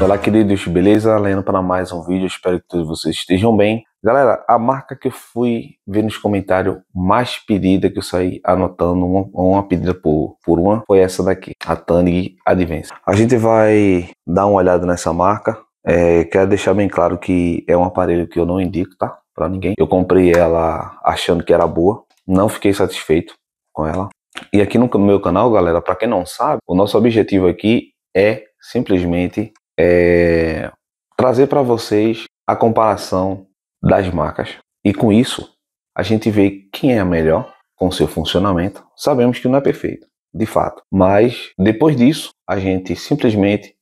Olá, queridos, beleza? Lendo para mais um vídeo, espero que todos vocês estejam bem. Galera, a marca que eu fui ver nos comentários mais pedida, que eu saí anotando uma, uma pedida por, por uma, foi essa daqui, a Tannig Advance. A gente vai dar uma olhada nessa marca. É, quero deixar bem claro que é um aparelho que eu não indico, tá? Para ninguém. Eu comprei ela achando que era boa, não fiquei satisfeito com ela. E aqui no meu canal, galera, para quem não sabe, o nosso objetivo aqui é simplesmente é, trazer para vocês a comparação das marcas. E com isso, a gente vê quem é a melhor com seu funcionamento. Sabemos que não é perfeito, de fato. Mas depois disso, a gente simplesmente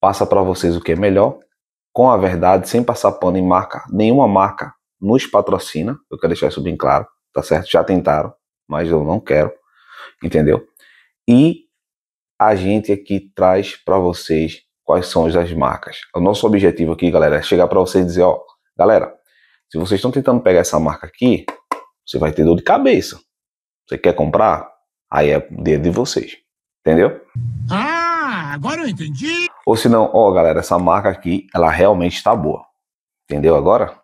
passa para vocês o que é melhor, com a verdade, sem passar pano em marca. Nenhuma marca nos patrocina. Eu quero deixar isso bem claro, tá certo? Já tentaram, mas eu não quero, entendeu? E a gente aqui é traz para vocês quais são as marcas. O nosso objetivo aqui, galera, é chegar para vocês e dizer, ó, galera, se vocês estão tentando pegar essa marca aqui, você vai ter dor de cabeça. Você quer comprar? Aí é dedo de vocês. Entendeu? Ah, agora eu entendi. Ou se não, ó, galera, essa marca aqui, ela realmente está boa. Entendeu agora?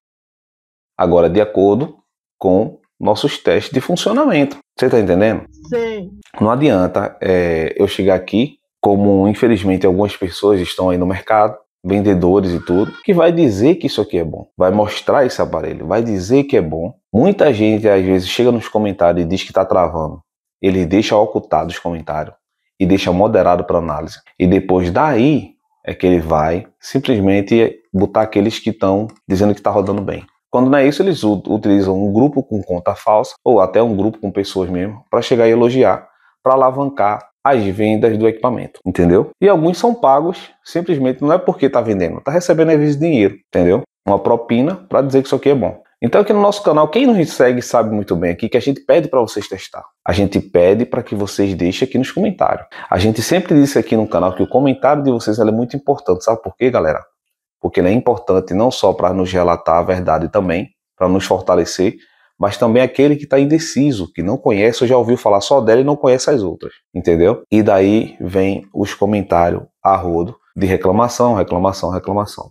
Agora, de acordo com nossos testes de funcionamento. Você tá entendendo? Sim. Não adianta é, eu chegar aqui como infelizmente algumas pessoas estão aí no mercado, vendedores e tudo, que vai dizer que isso aqui é bom, vai mostrar esse aparelho, vai dizer que é bom. Muita gente às vezes chega nos comentários e diz que está travando. Ele deixa ocultado os comentários e deixa moderado para análise. E depois daí é que ele vai simplesmente botar aqueles que estão dizendo que está rodando bem. Quando não é isso, eles utilizam um grupo com conta falsa ou até um grupo com pessoas mesmo para chegar e elogiar, para alavancar as vendas do equipamento, entendeu? E alguns são pagos simplesmente não é porque está vendendo, está recebendo às de dinheiro, entendeu? Uma propina para dizer que isso aqui é bom. Então aqui no nosso canal, quem nos segue sabe muito bem aqui que a gente pede para vocês testar. A gente pede para que vocês deixem aqui nos comentários. A gente sempre disse aqui no canal que o comentário de vocês é muito importante. Sabe por quê, galera? Porque ele é importante não só para nos relatar a verdade também, para nos fortalecer, mas também aquele que está indeciso, que não conhece ou já ouviu falar só dela e não conhece as outras, entendeu? E daí vem os comentários a rodo de reclamação, reclamação, reclamação.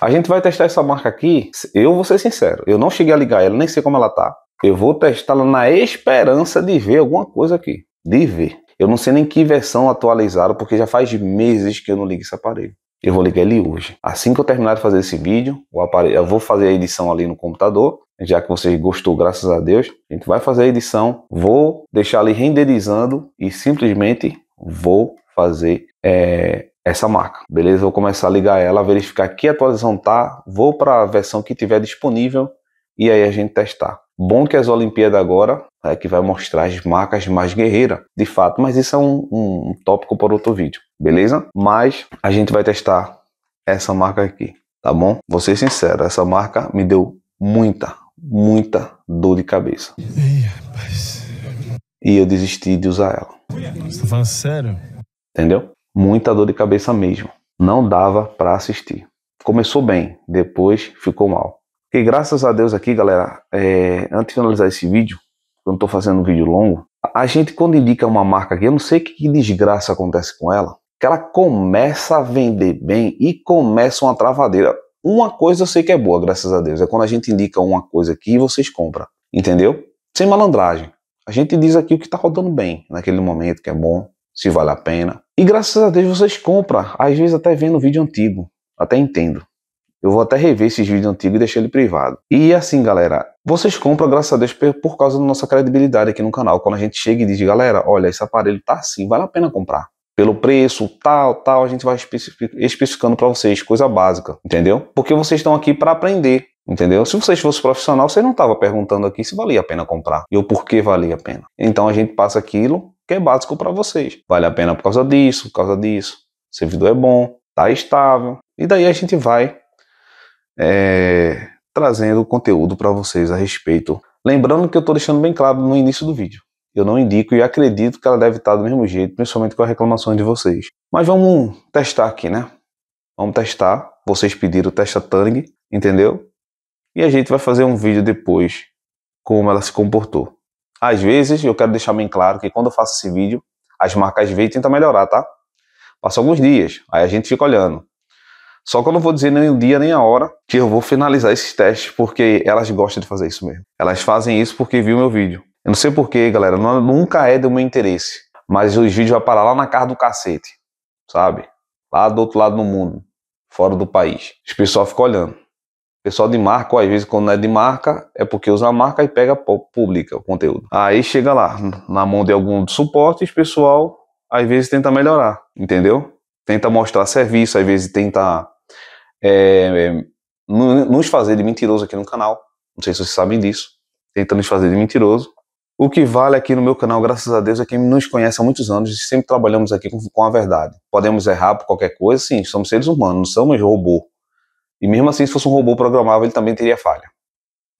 A gente vai testar essa marca aqui, eu vou ser sincero, eu não cheguei a ligar ela, nem sei como ela tá. Eu vou testá-la na esperança de ver alguma coisa aqui, de ver. Eu não sei nem que versão atualizaram, porque já faz meses que eu não ligo esse aparelho. Eu vou ligar ele hoje. Assim que eu terminar de fazer esse vídeo, o aparelho, eu vou fazer a edição ali no computador já que você gostou, graças a Deus, a gente vai fazer a edição, vou deixar ali renderizando e simplesmente vou fazer é, essa marca, beleza? Vou começar a ligar ela, verificar que atualização tá, vou para a versão que tiver disponível e aí a gente testar. Bom que as Olimpíadas agora é que vai mostrar as marcas mais guerreiras, de fato, mas isso é um, um tópico para outro vídeo, beleza? Mas a gente vai testar essa marca aqui, tá bom? Vou ser sincero, essa marca me deu muita, muita dor de cabeça. rapaz. E eu desisti de usar ela. Você tá falando sério? Entendeu? Muita dor de cabeça mesmo. Não dava para assistir. Começou bem, depois ficou mal. E graças a Deus aqui, galera, é, antes de finalizar esse vídeo, eu não tô fazendo um vídeo longo, a gente quando indica uma marca aqui, eu não sei que, que desgraça acontece com ela, que ela começa a vender bem e começa uma travadeira. Uma coisa eu sei que é boa, graças a Deus. É quando a gente indica uma coisa aqui e vocês compram. Entendeu? Sem malandragem. A gente diz aqui o que está rodando bem naquele momento, que é bom, se vale a pena. E graças a Deus vocês compram. Às vezes até vendo vídeo antigo. Até entendo. Eu vou até rever esses vídeos antigos e deixar ele privado. E assim, galera, vocês compram, graças a Deus, por causa da nossa credibilidade aqui no canal. Quando a gente chega e diz, galera, olha, esse aparelho tá assim, vale a pena comprar pelo preço, tal, tal, a gente vai especificando para vocês, coisa básica, entendeu? Porque vocês estão aqui para aprender, entendeu? Se vocês fossem profissional, vocês não estavam perguntando aqui se valia a pena comprar e o porquê valia a pena. Então a gente passa aquilo que é básico para vocês. Vale a pena por causa disso, por causa disso. O servidor é bom, tá estável. E daí a gente vai é, trazendo conteúdo para vocês a respeito. Lembrando que eu estou deixando bem claro no início do vídeo eu não indico e acredito que ela deve estar do mesmo jeito, principalmente com as reclamações de vocês. Mas vamos testar aqui, né? Vamos testar. Vocês pediram o testa Tang, entendeu? E a gente vai fazer um vídeo depois como ela se comportou. Às vezes, eu quero deixar bem claro que quando eu faço esse vídeo, as marcas veem e tentam melhorar, tá? Passa alguns dias, aí a gente fica olhando. Só que eu não vou dizer nem o dia nem a hora que eu vou finalizar esses testes, porque elas gostam de fazer isso mesmo. Elas fazem isso porque viu meu vídeo. Eu não sei porquê, galera, não, nunca é do meu interesse. Mas os vídeos vão parar lá na cara do cacete, sabe? Lá do outro lado do mundo, fora do país. Os pessoal ficam olhando. Pessoal de marca, ó, às vezes quando não é de marca, é porque usa a marca e pega, pública o conteúdo. Aí chega lá, na mão de algum suporte, o pessoal às vezes tenta melhorar, entendeu? Tenta mostrar serviço, às vezes tenta é, é, nos fazer de mentiroso aqui no canal. Não sei se vocês sabem disso. Tenta nos fazer de mentiroso. O que vale aqui no meu canal, graças a Deus, é quem nos conhece há muitos anos e sempre trabalhamos aqui com, com a verdade. Podemos errar por qualquer coisa, sim, somos seres humanos, não somos robô. E mesmo assim, se fosse um robô programável, ele também teria falha.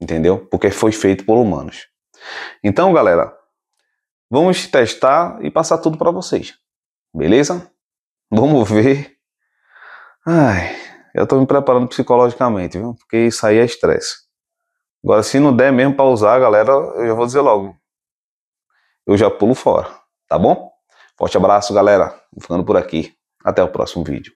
Entendeu? Porque foi feito por humanos. Então, galera, vamos testar e passar tudo para vocês. Beleza? Vamos ver. Ai, eu estou me preparando psicologicamente, viu? Porque isso aí é estresse. Agora, se não der mesmo para usar, galera, eu já vou dizer logo eu já pulo fora, tá bom? Forte abraço, galera. Vou ficando por aqui. Até o próximo vídeo.